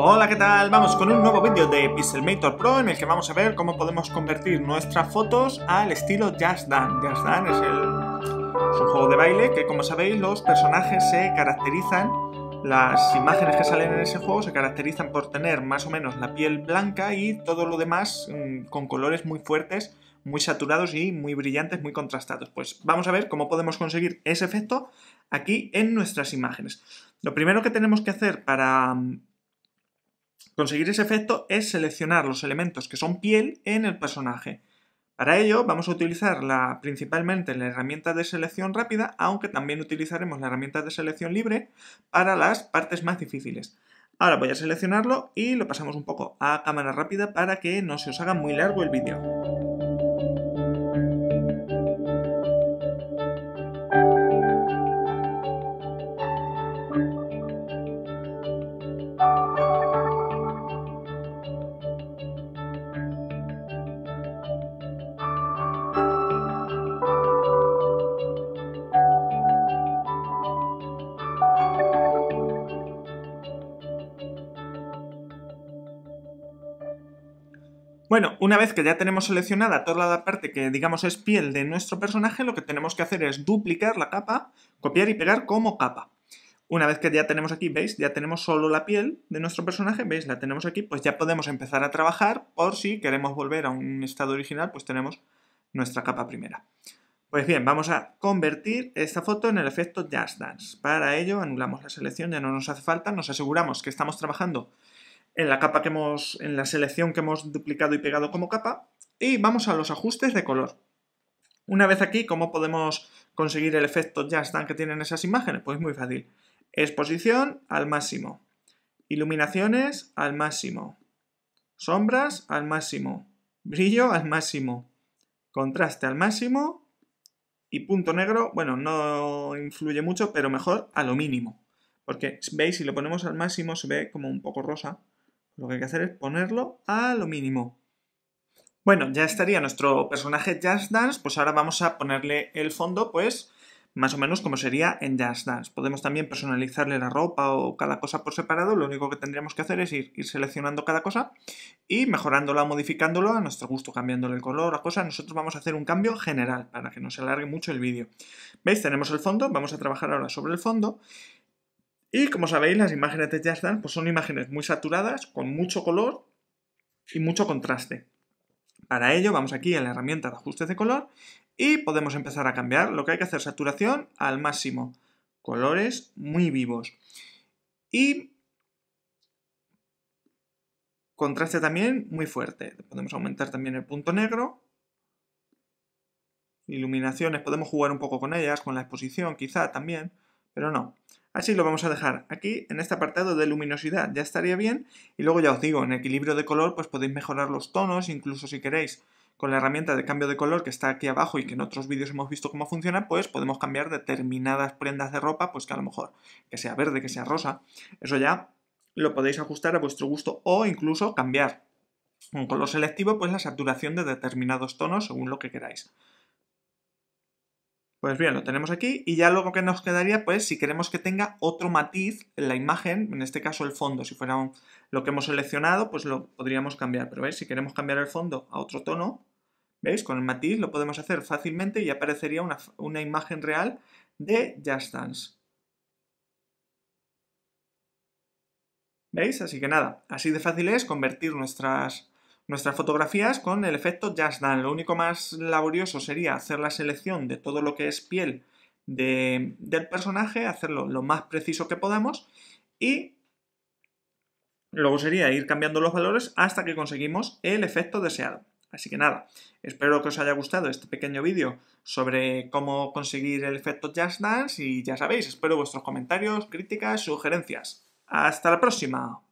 Hola, ¿qué tal? Vamos con un nuevo vídeo de Pixelmator Pro en el que vamos a ver cómo podemos convertir nuestras fotos al estilo Jazz Dance. Jazz Dance es, el, un juego de baile que, como sabéis, los personajes se caracterizan, las imágenes que salen en ese juego se caracterizan por tener más o menos la piel blanca y todo lo demás mm, con colores muy fuertes, muy saturados y muy brillantes, muy contrastados. Pues vamos a ver cómo podemos conseguir ese efecto aquí en nuestras imágenes. Lo primero que tenemos que hacer para mm, Conseguir ese efecto es seleccionar los elementos que son piel en el personaje. Para ello vamos a utilizar principalmente la herramienta de selección rápida, aunque también utilizaremos la herramienta de selección libre para las partes más difíciles. Ahora voy a seleccionarlo y lo pasamos un poco a cámara rápida para que no se os haga muy largo el vídeo. Bueno, una vez que ya tenemos seleccionada toda la parte que digamos es piel de nuestro personaje, lo que tenemos que hacer es duplicar la capa, copiar y pegar como capa. Una vez que ya tenemos aquí, ¿veis? Ya tenemos solo la piel de nuestro personaje, ¿veis? La tenemos aquí, pues ya podemos empezar a trabajar por si queremos volver a un estado original, pues tenemos nuestra capa primera. Pues bien, vamos a convertir esta foto en el efecto Just Dance. Para ello anulamos la selección, ya no nos hace falta, nos aseguramos que estamos trabajando en la capa que hemos, en la selección que hemos duplicado y pegado como capa, y vamos a los ajustes de color. Una vez aquí, ¿cómo podemos conseguir el efecto ya están que tienen esas imágenes? Pues muy fácil. Exposición al máximo. Iluminaciones al máximo. Sombras al máximo. Brillo al máximo. Contraste al máximo. Y punto negro, bueno, no influye mucho, pero mejor a lo mínimo. Porque veis, si lo ponemos al máximo se ve como un poco rosa. Lo que hay que hacer es ponerlo a lo mínimo. Bueno, ya estaría nuestro personaje jazz Dance, pues ahora vamos a ponerle el fondo, pues más o menos como sería en jazz Dance. Podemos también personalizarle la ropa o cada cosa por separado, lo único que tendríamos que hacer es ir, seleccionando cada cosa y mejorándola, modificándolo a nuestro gusto, cambiándole el color a cosas. Nosotros vamos a hacer un cambio general para que no se alargue mucho el vídeo. ¿Veis? Tenemos el fondo, vamos a trabajar ahora sobre el fondo y como sabéis, las imágenes de ya pues son imágenes muy saturadas, con mucho color y mucho contraste. Para ello vamos aquí a la herramienta de ajustes de color y podemos empezar a cambiar. Lo que hay que hacer saturación al máximo. Colores muy vivos. Y contraste también muy fuerte. Podemos aumentar también el punto negro. Iluminaciones, podemos jugar un poco con ellas, con la exposición quizá también, pero no. Así lo vamos a dejar aquí en este apartado de luminosidad, ya estaría bien. Y luego ya os digo, en equilibrio de color pues podéis mejorar los tonos, incluso si queréis con la herramienta de cambio de color que está aquí abajo y que en otros vídeos hemos visto cómo funciona, pues podemos cambiar determinadas prendas de ropa, pues que a lo mejor que sea verde, que sea rosa, eso ya lo podéis ajustar a vuestro gusto o incluso cambiar un color selectivo pues la saturación de determinados tonos según lo que queráis. Pues bien, lo tenemos aquí y ya lo que nos quedaría, pues si queremos que tenga otro matiz en la imagen, en este caso el fondo, si fuera lo que hemos seleccionado, pues lo podríamos cambiar. Pero veis, si queremos cambiar el fondo a otro tono, ¿veis? Con el matiz lo podemos hacer fácilmente y aparecería una, una imagen real de Just Dance. ¿Veis? Así que nada, así de fácil es convertir nuestras nuestras fotografías con el efecto Just Dance. Lo único más laborioso sería hacer la selección de todo lo que es piel del personaje, hacerlo lo más preciso que podamos y luego sería ir cambiando los valores hasta que conseguimos el efecto deseado. Así que nada, espero que os haya gustado este pequeño vídeo sobre cómo conseguir el efecto Just Dance y ya sabéis, espero vuestros comentarios, críticas, sugerencias. ¡Hasta la próxima!